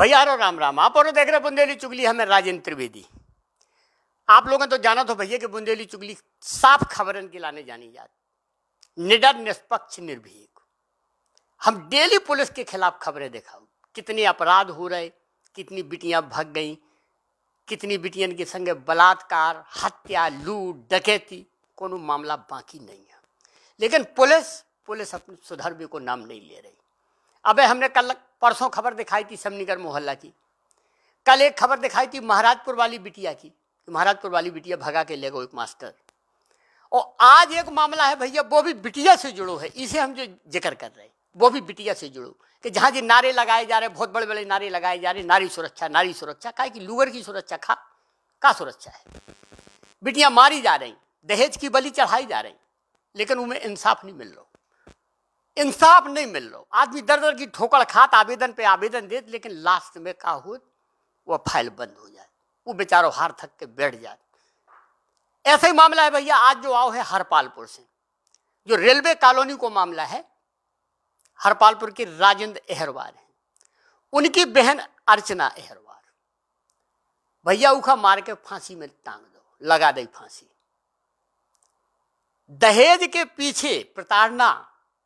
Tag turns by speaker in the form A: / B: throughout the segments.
A: भैया रो राम राम आप और देख रहे बुंदेली चुगली हमें राजेंद्र त्रिवेदी आप लोगों तो जाना तो भैया कि बुंदेली चुगली साफ खबरन की लाने जानी जाती निडर निष्पक्ष निर्भीक हम डेली पुलिस के खिलाफ खबरें देखा कितने अपराध हो रहे कितनी बिटियां भग गई कितनी बिटियन के संगे बलात्कार हत्या लूट डकैती को मामला बाकी नहीं है लेकिन पुलिस पुलिस अपने सुधरवे को नाम नहीं ले रही अबे हमने कल परसों खबर दिखाई थी समनीगर मोहल्ला की कल एक खबर दिखाई थी महाराजपुर वाली बिटिया की महाराजपुर वाली बिटिया भगा के ले गो एक मास्टर और आज एक मामला है भैया वो भी बिटिया से जुड़ो है इसे हम जो जिक्र कर रहे हैं वो भी बिटिया से जुड़ो कि जहाँ जी नारे लगाए जा रहे बहुत बड़े बड़े नारे लगाए जा रहे नारी सुरक्षा नारी सुरक्षा का कि लूवर की सुरक्षा खा का सुरक्षा है बिटियाँ मारी जा रही दहेज की बलि चढ़ाई जा रही लेकिन उनमें इंसाफ नहीं मिल रहा इंसाफ नहीं मिल लो आदमी दर दर की ठोकर खात आवेदन पे आवेदन दे लेकिन लास्ट में का हो वो फाइल बंद हो जाए वो बेचारो हार थक के बैठ जाए ऐसा ही मामला है भैया आज जो आओ है हरपालपुर से जो रेलवे कॉलोनी को मामला है हरपालपुर की राजेंद्र एहरवार है उनकी बहन अर्चना एहरवार भैया उखा मार के फांसी में टांग दो लगा दे फांसी दहेज के पीछे प्रताड़ना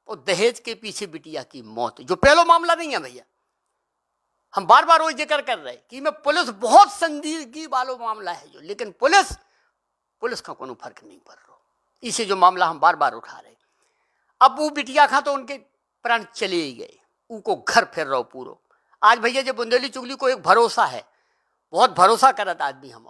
A: और दहेज के पीछे बिटिया की मौत जो पहला मामला नहीं है भैया हम बार बार वही जिक्र कर रहे कि मैं पुलिस बहुत संजीदगी वालों मामला है जो लेकिन पुलिस पुलिस का कोई फर्क नहीं पड़ रहा इसे जो मामला हम बार बार उठा रहे अब वो बिटिया खा तो उनके प्राण चले ही गए उनको घर फिर रहो पूरा आज भैया जो बुंदेली चुगली को एक भरोसा है बहुत भरोसा करत आदमी हम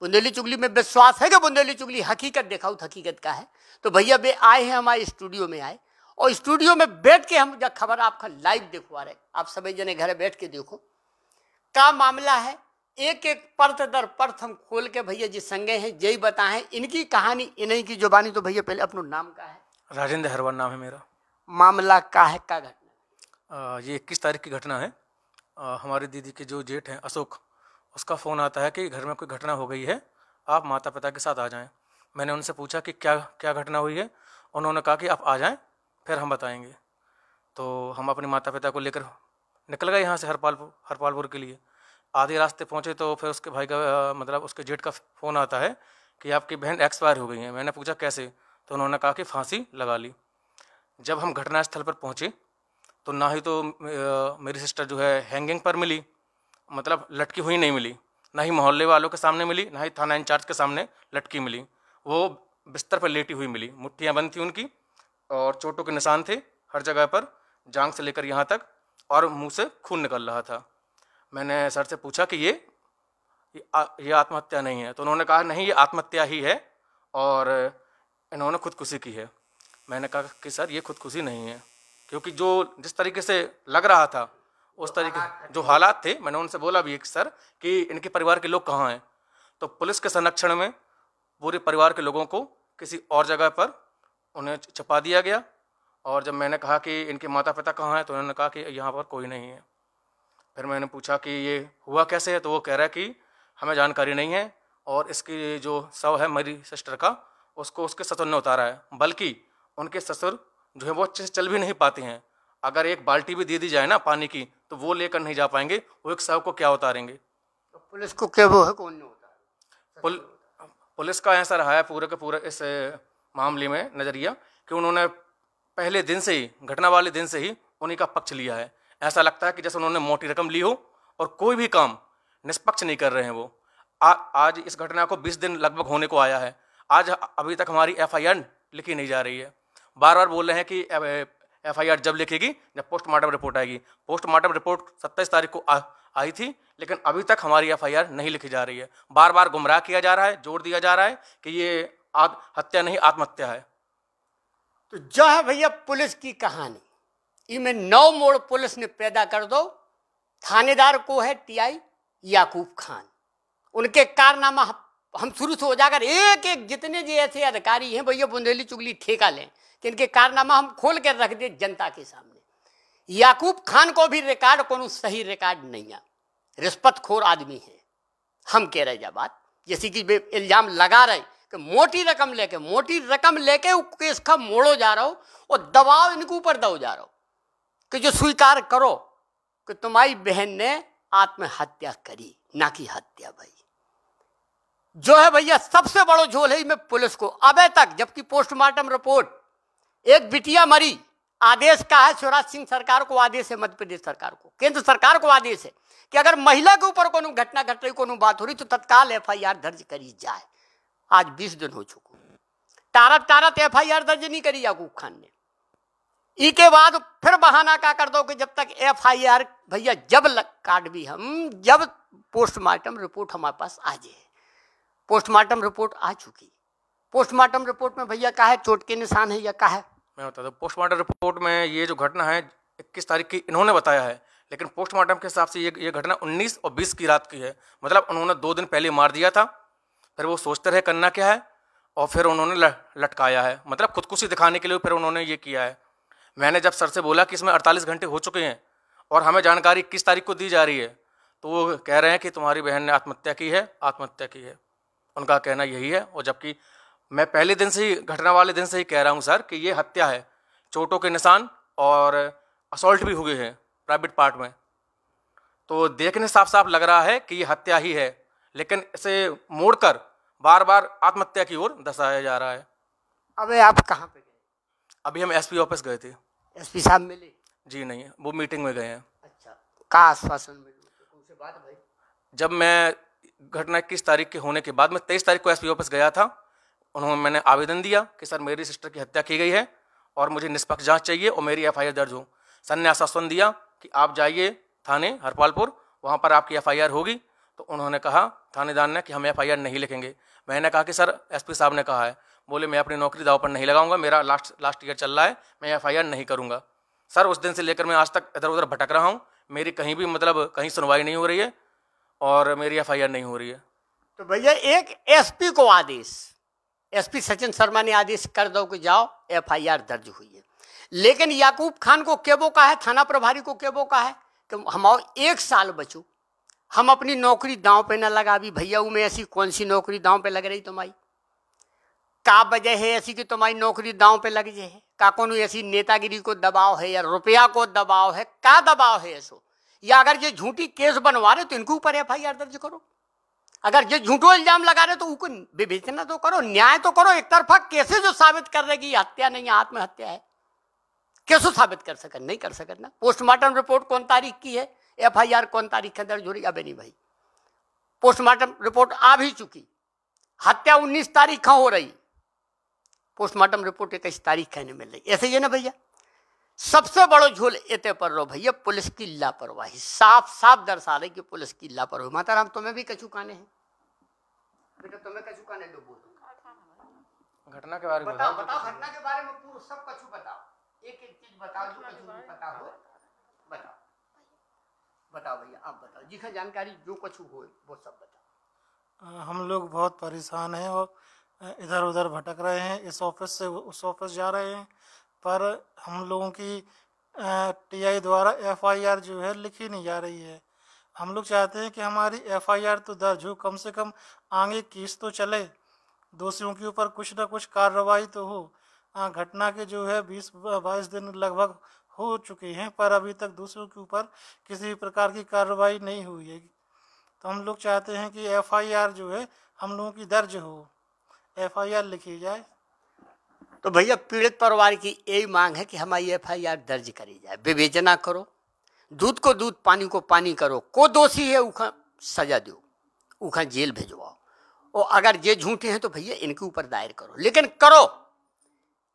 A: बुंदेली चुगली में विश्वास है कि बुंदेली चुगली हकीकत दिखाऊ हकीकत का है तो भैया वे आए हैं हमारे स्टूडियो में आए और स्टूडियो में बैठ के हम जब खबर आपका लाइव देखवा रहे आप सभी जने घर बैठ के देखो का मामला है एक एक पर्थ दर पर्थ हम खोल के भैया जी संगे हैं जय बताएं इनकी कहानी इन्हीं की जुबानी तो भैया पहले अपना नाम का है
B: राजेंद्र हरवान नाम है मेरा
A: मामला का है का
B: घटना ये इक्कीस तारीख की घटना है आ, हमारे दीदी के जो जेठ हैं अशोक उसका फ़ोन आता है कि घर में कोई घटना हो गई है आप माता पिता के साथ आ जाएं मैंने उनसे पूछा कि क्या क्या घटना हुई है उन्होंने कहा कि आप आ जाएं फिर हम बताएंगे तो हम अपने माता पिता को लेकर निकल गए यहाँ से हरपालपुर हरपालपुर के लिए आधे रास्ते पहुँचे तो फिर उसके भाई का मतलब उसके जेठ का फ़ोन आता है कि आपकी बहन एक्सपायर हो गई है मैंने पूछा कैसे तो उन्होंने कहा कि फांसी लगा ली जब हम घटनास्थल पर पहुँचे तो ना ही तो मेरी सिस्टर जो है हैंगिंग पर मिली मतलब लटकी हुई नहीं मिली ना ही मोहल्ले वालों के सामने मिली ना ही थाना इंचार्ज के सामने लटकी मिली वो बिस्तर पर लेटी हुई मिली मुठ्ठियाँ बंद थी उनकी और चोटों के निशान थे हर जगह पर जांग से लेकर यहाँ तक और मुंह से खून निकल रहा था मैंने सर से पूछा कि ये ये आत्महत्या नहीं है तो उन्होंने कहा नहीं ये आत्महत्या ही है और इन्होंने खुदकुशी की है मैंने कहा कि सर ये खुदकुशी नहीं है क्योंकि जो जिस तरीके से लग रहा था उस तरीके जो हालात थे मैंने उनसे बोला भी कि सर कि इनके परिवार के लोग कहाँ हैं तो पुलिस के संरक्षण में पूरे परिवार के लोगों को किसी और जगह पर उन्हें छपा दिया गया और जब मैंने कहा कि इनके माता पिता कहाँ हैं तो उन्होंने कहा कि यहाँ पर कोई नहीं है फिर मैंने पूछा कि ये हुआ कैसे है तो वो कह रहा है कि हमें जानकारी नहीं है और इसकी जो शव है मेरी सिस्टर का उसको उसके ससुर ने उतारा है बल्कि उनके ससुर जो है वो चल भी नहीं पाते हैं अगर एक बाल्टी भी दे दी जाए ना पानी की तो वो लेकर नहीं जा पाएंगे वो एक शव को क्या उतारेंगे तो
A: पुलिस को क्या वो है कौन नहीं
B: उतारा पुल, पुलिस का ऐसा रहा है पूरे के पूरे इस मामले में नज़रिया कि उन्होंने पहले दिन से ही घटना वाले दिन से ही उन्हीं का पक्ष लिया है ऐसा लगता है कि जैसे उन्होंने मोटी रकम ली हो और कोई भी काम निष्पक्ष नहीं कर रहे हैं वो आ, आज इस घटना को 20 दिन लगभग होने को आया है आज अभी तक हमारी एफआईआर लिखी नहीं जा रही है बार बार बोल रहे हैं कि एफआईआर जब लिखेगी जब पोस्टमार्टम रिपोर्ट आएगी पोस्टमार्टम रिपोर्ट सत्ताईस तारीख को आ, आई थी लेकिन अभी तक हमारी एफआईआर नहीं लिखी जा रही है बार बार गुमराह किया जा रहा है जोर दिया जा रहा है कि ये आद, हत्या नहीं आत्महत्या है
A: तो जो है भैया पुलिस की कहानी इमें नौ मोड़ पुलिस ने पैदा कर दो थानेदार को है टीआई याकूब खान उनके कारनामा हम शुरू से हो जाकर एक एक जितने जो ऐसे अधिकारी हैं भैया बुंदेली चुगली ठेका लें कि इनके कारनामा हम खोल कर रख दें जनता के सामने याकूब खान को भी रिकॉर्ड को सही रिकॉर्ड नहीं है रिश्वत खोर आदमी है हम कह रहे जब बात जैसे कि इल्ज़ाम लगा रहे कि मोटी रकम लेके मोटी रकम लेके केस का मोड़ो जा रहा हो और दबाव इनके ऊपर दो जा रहा हो कि जो स्वीकार करो कि तुम्हारी बहन ने आत्महत्या करी ना कि हत्या भाई जो है भैया सबसे बड़ो झोल है इसमें पुलिस को अब तक जबकि पोस्टमार्टम रिपोर्ट एक बिटिया मरी आदेश का है शिवराज सिंह सरकार को आदेश है मध्य प्रदेश सरकार को केंद्र सरकार को आदेश है कि अगर महिला के ऊपर कोनो घटना घट रही कोनो बात हो रही तो तत्काल एफ दर्ज करी जाए आज बीस दिन हो चुको तारत तारत एफ आई आर दर्ज नहीं करी याकूब खान ने इके बाद फिर बहाना का कर दो कि जब तक एफ आई आर भैया जब काट भी हम जब पोस्टमार्टम रिपोर्ट हमारे पास आ जाए पोस्टमार्टम रिपोर्ट आ चुकी पोस्टमार्टम रिपोर्ट में भैया कहा है चोट के निशान है या कहा है
B: मैं बता दूँ पोस्टमार्टम रिपोर्ट में ये जो घटना है इक्कीस तारीख की इन्होंने बताया है लेकिन पोस्टमार्टम के हिसाब से ये ये घटना 19 और 20 की रात की है मतलब उन्होंने दो दिन पहले मार दिया था फिर वो सोचते रहे करना क्या है और फिर उन्होंने लटकाया है मतलब खुदकुशी दिखाने के लिए फिर उन्होंने ये किया है मैंने जब सर से बोला कि इसमें अड़तालीस घंटे हो चुके हैं और हमें जानकारी इक्कीस तारीख को दी जा रही है तो वो कह रहे हैं कि तुम्हारी बहन ने आत्महत्या की है आत्महत्या की है उनका कहना यही है और जबकि मैं पहले दिन से ही घटना वाले दिन से ही कह रहा हूँ सर कि ये हत्या है चोटों के निशान और असोल्ट भी हुए हैं प्राइवेट पार्ट में तो देखने साफ साफ लग रहा है कि ये हत्या ही है लेकिन इसे मोड़कर बार बार आत्महत्या की ओर दर्शाया जा रहा है
A: अबे आप कहाँ पे
B: गए अभी हम एसपी ऑफिस गए थे एसपी साहब मिले जी नहीं वो मीटिंग में गए हैं अच्छा
A: का आश्वासन मिले बात
B: भाई जब मैं घटना इक्कीस तारीख के होने के बाद मैं तेईस तारीख को एसपी ऑफिस गया था उन्होंने मैंने आवेदन दिया कि सर मेरी सिस्टर की हत्या की गई है और मुझे निष्पक्ष जांच चाहिए और मेरी एफआईआर दर्ज हो सर ने आश्वासन दिया कि आप जाइए थाने हरपालपुर वहाँ पर आपकी एफआईआर होगी तो उन्होंने कहा थानेदार ने कि हम एफ नहीं लिखेंगे मैंने कहा कि सर एसपी साहब ने कहा है बोले मैं अपनी नौकरी दाव पर नहीं लगाऊंगा मेरा लास्ट लास्ट ईयर चल रहा है मैं एफ नहीं करूँगा सर उस दिन से लेकर मैं आज तक इधर उधर भटक रहा हूँ मेरी कहीं भी मतलब कहीं सुनवाई नहीं हो रही है और मेरी एफ नहीं हो रही है
A: तो भैया एक एसपी को आदेश एसपी सचिन शर्मा ने आदेश कर दो कि जाओ एफआईआर दर्ज हुई है लेकिन याकूब खान को केबो का है थाना प्रभारी को केबो का है कि हम आओ एक साल बचू हम अपनी नौकरी दांव पे ना लगा भी भैया में ऐसी कौन सी नौकरी दांव पे लग रही तुम्हारी का वजह है ऐसी कि तुम्हारी नौकरी दांव पे लग जाए का कौन ऐसी नेतागिरी को दबाव है या रुपया को दबाव है का दबाव है ऐसो या अगर ये झूठी केस बनवा रहे तो इनके ऊपर एफ आई आर दर्ज करो अगर जो झूठो इल्जाम लगा रहे तो उनको विवेचना तो करो न्याय तो करो एक तरफा कैसे जो साबित कर रहे कि हत्या नहीं आत्महत्या है कैसे साबित कर सकते नहीं कर सकते ना पोस्टमार्टम रिपोर्ट कौन तारीख की है एफ आई आर એફઆઈઆર કોણ તારીખે દર જોડી બેની भाई पोस्टमार्टम रिपोर्ट आ भी चुकी हत्या उन्नीस तारीख का हो रही पोस्टमार्टम रिपोर्ट इक्कीस तारीख कहने मिल रही ऐसे ही ना भैया सबसे बड़ो झोल इतने पर रहो भैया पुलिस की लापरवाही साफ साफ दर्शा रहे कि पुलिस की लापरवाही माता राम तुम्हें भी कछु काने हैं बेटा तुम्हें कछु दो बोलो
B: घटना के बारे में बताओ बताओ घटना
A: के बारे में पूरा सब कछु बताओ एक एक चीज बताओ जो कछु पता हो बताओ बताओ भैया आप बताओ जिखा जानकारी जो कुछ हो वो सब बताओ हम
B: लोग बहुत परेशान हैं और इधर उधर भटक रहे हैं इस ऑफिस से उस ऑफिस जा रहे हैं पर हम लोगों की टीआई द्वारा एफआईआर जो है लिखी नहीं जा रही है हम लोग चाहते हैं कि हमारी एफआईआर तो दर्ज हो कम से कम आगे केस तो चले दोषियों के ऊपर कुछ ना कुछ कार्रवाई तो हो घटना के जो है बीस बाईस दिन लगभग हो चुके हैं पर अभी तक दूसरों के ऊपर किसी भी प्रकार की कार्रवाई नहीं हुई है तो हम लोग चाहते हैं कि एफआईआर जो है
A: हम लोगों की दर्ज हो एफआईआर लिखी जाए तो भैया पीड़ित परिवार की यही मांग है कि हमारी एफआईआर दर्ज करी जाए विवेचना करो दूध को दूध पानी को पानी करो को दोषी है उखा सजा दो उखा जेल भेजवाओ और अगर ये झूठे हैं तो भैया इनके ऊपर दायर करो लेकिन करो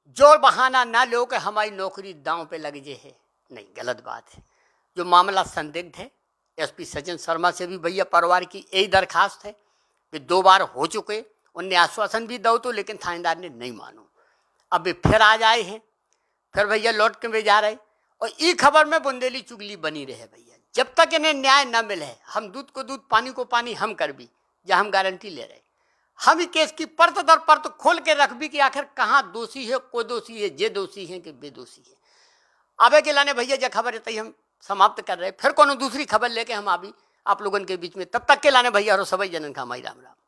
A: जोर बहाना ना लो कि हमारी नौकरी दांव पे लग जे है नहीं गलत बात है जो मामला संदिग्ध है एसपी सज्जन शर्मा से भी भैया परिवार की यही दरखास्त है कि दो बार हो चुके उनने आश्वासन भी दो तो लेकिन थानेदार ने नहीं मानो अब फिर आज आए हैं फिर भैया लौट के भी जा रहे और ई खबर में बुंदेली चुगली बनी रहे भैया जब तक इन्हें न्याय न मिले हम दूध को दूध पानी को पानी हम कर भी या हम गारंटी ले रहे हम ही केस की परत दर परत खोल के रख भी कि आखिर कहाँ दोषी है कोई दोषी है जे दोषी है कि बेदोषी है आबे के लाने भैया जो खबर है हम समाप्त कर रहे फिर कोनो दूसरी खबर लेके हम अभी आप लोगों के बीच में तब तक के लाने भैया और सब जनन का माई राम राम